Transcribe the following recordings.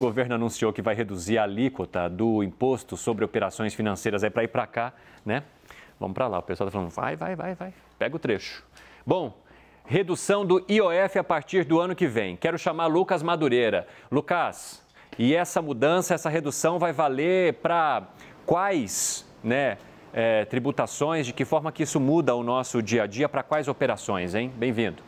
O governo anunciou que vai reduzir a alíquota do imposto sobre operações financeiras. É para ir para cá, né? Vamos para lá. O pessoal está falando, vai, vai, vai, vai. Pega o trecho. Bom, redução do IOF a partir do ano que vem. Quero chamar Lucas Madureira. Lucas, e essa mudança, essa redução vai valer para quais né, é, tributações? De que forma que isso muda o nosso dia a dia? Para quais operações, hein? Bem-vindo.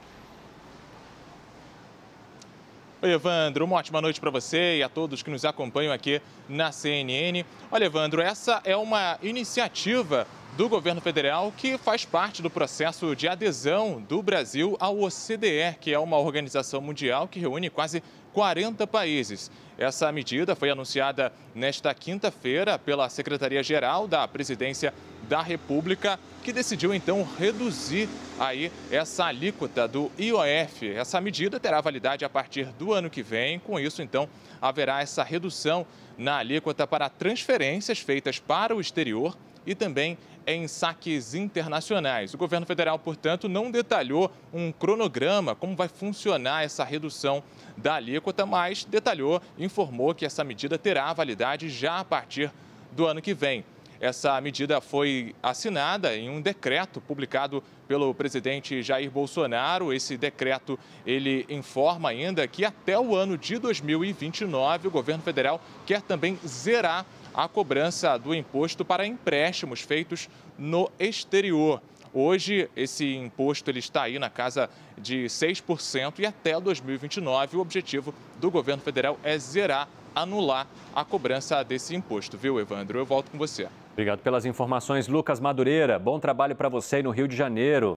Oi, Evandro, uma ótima noite para você e a todos que nos acompanham aqui na CNN. Olha, Evandro, essa é uma iniciativa do governo federal que faz parte do processo de adesão do Brasil ao OCDE, que é uma organização mundial que reúne quase 40 países. Essa medida foi anunciada nesta quinta-feira pela Secretaria-Geral da Presidência da República, que decidiu então reduzir aí essa alíquota do IOF. Essa medida terá validade a partir do ano que vem, com isso então haverá essa redução na alíquota para transferências feitas para o exterior e também em saques internacionais. O governo federal, portanto, não detalhou um cronograma como vai funcionar essa redução da alíquota, mas detalhou, informou que essa medida terá validade já a partir do ano que vem. Essa medida foi assinada em um decreto publicado pelo presidente Jair Bolsonaro. Esse decreto ele informa ainda que até o ano de 2029 o governo federal quer também zerar a cobrança do imposto para empréstimos feitos no exterior. Hoje, esse imposto ele está aí na casa de 6% e até 2029 o objetivo do governo federal é zerar, anular a cobrança desse imposto, viu, Evandro? Eu volto com você. Obrigado pelas informações, Lucas Madureira. Bom trabalho para você aí no Rio de Janeiro.